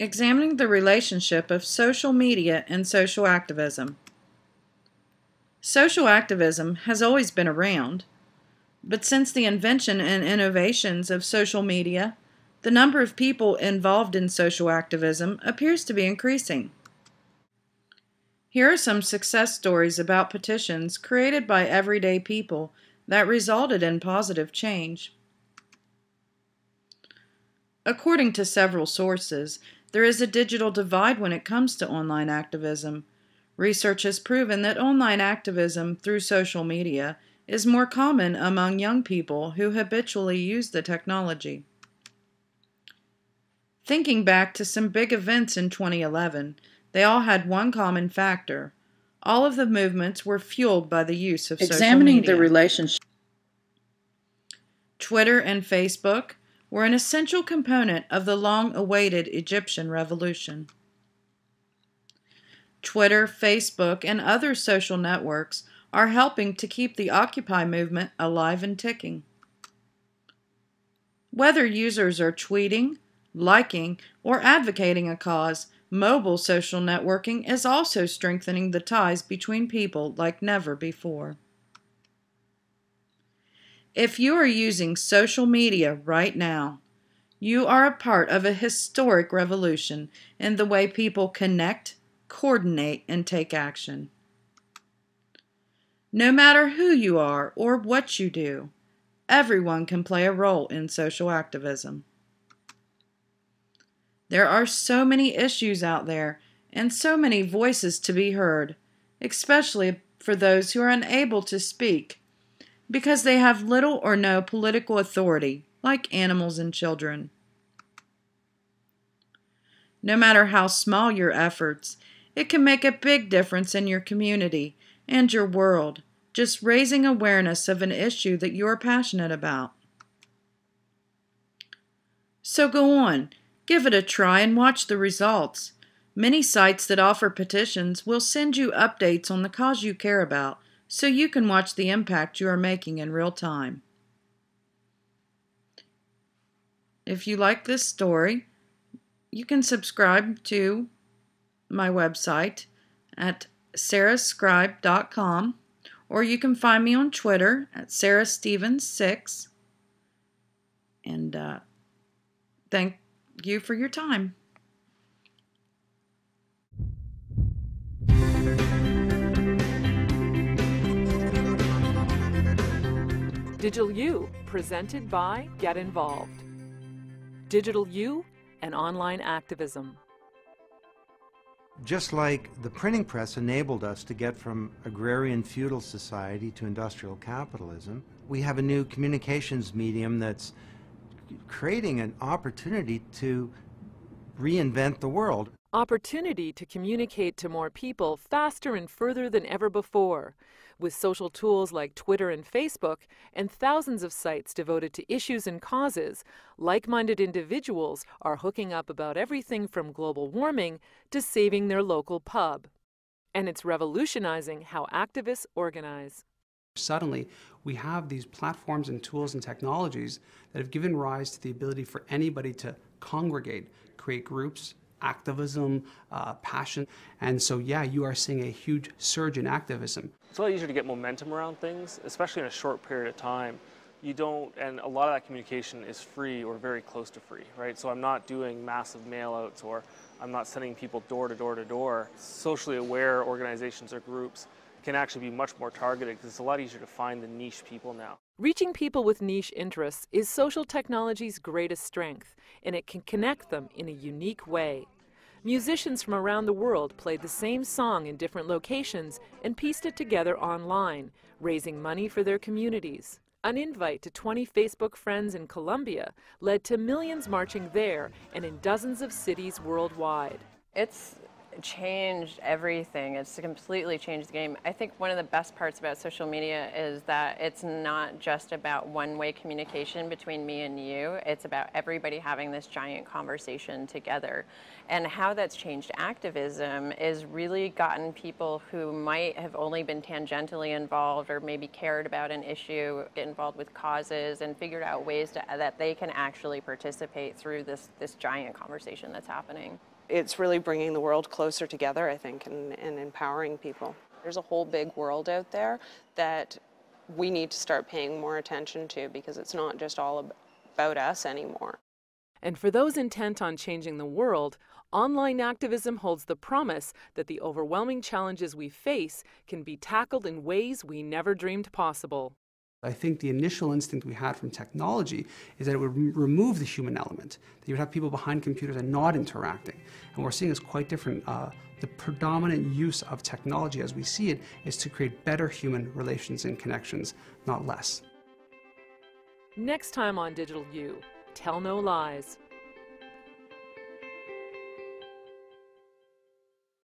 Examining the relationship of social media and social activism. Social activism has always been around, but since the invention and innovations of social media, the number of people involved in social activism appears to be increasing. Here are some success stories about petitions created by everyday people that resulted in positive change. According to several sources, there is a digital divide when it comes to online activism. Research has proven that online activism through social media is more common among young people who habitually use the technology. Thinking back to some big events in 2011, they all had one common factor. All of the movements were fueled by the use of Examining social media. the relationship Twitter and Facebook, were an essential component of the long awaited Egyptian revolution. Twitter, Facebook, and other social networks are helping to keep the Occupy movement alive and ticking. Whether users are tweeting, liking, or advocating a cause, mobile social networking is also strengthening the ties between people like never before. If you are using social media right now, you are a part of a historic revolution in the way people connect, coordinate, and take action. No matter who you are or what you do, everyone can play a role in social activism. There are so many issues out there and so many voices to be heard, especially for those who are unable to speak because they have little or no political authority, like animals and children. No matter how small your efforts, it can make a big difference in your community and your world, just raising awareness of an issue that you're passionate about. So go on, give it a try and watch the results. Many sites that offer petitions will send you updates on the cause you care about, so you can watch the impact you are making in real time. If you like this story, you can subscribe to my website at sarahscribe.com or you can find me on Twitter at sarahstevens6 and uh, thank you for your time. Digital U, presented by Get Involved. Digital U and online activism. Just like the printing press enabled us to get from agrarian feudal society to industrial capitalism, we have a new communications medium that's creating an opportunity to reinvent the world. Opportunity to communicate to more people faster and further than ever before with social tools like Twitter and Facebook, and thousands of sites devoted to issues and causes, like minded individuals are hooking up about everything from global warming to saving their local pub. And it's revolutionizing how activists organize. Suddenly, we have these platforms and tools and technologies that have given rise to the ability for anybody to congregate, create groups, activism, uh, passion. And so, yeah, you are seeing a huge surge in activism. It's a lot easier to get momentum around things, especially in a short period of time. You don't, and a lot of that communication is free or very close to free, right? So I'm not doing massive mailouts or I'm not sending people door to door to door. Socially aware organizations or groups can actually be much more targeted because it's a lot easier to find the niche people now. Reaching people with niche interests is social technology's greatest strength, and it can connect them in a unique way. Musicians from around the world played the same song in different locations and pieced it together online, raising money for their communities. An invite to 20 Facebook friends in Colombia led to millions marching there and in dozens of cities worldwide. It's changed everything. It's completely changed the game. I think one of the best parts about social media is that it's not just about one-way communication between me and you. It's about everybody having this giant conversation together. And how that's changed activism is really gotten people who might have only been tangentially involved or maybe cared about an issue, get involved with causes and figured out ways to, that they can actually participate through this, this giant conversation that's happening it's really bringing the world closer together, I think, and, and empowering people. There's a whole big world out there that we need to start paying more attention to because it's not just all about us anymore. And for those intent on changing the world, online activism holds the promise that the overwhelming challenges we face can be tackled in ways we never dreamed possible. I think the initial instinct we had from technology is that it would remove the human element, that you would have people behind computers and not interacting. And we're seeing is quite different. Uh, the predominant use of technology as we see it is to create better human relations and connections, not less. Next time on Digital U, tell no lies.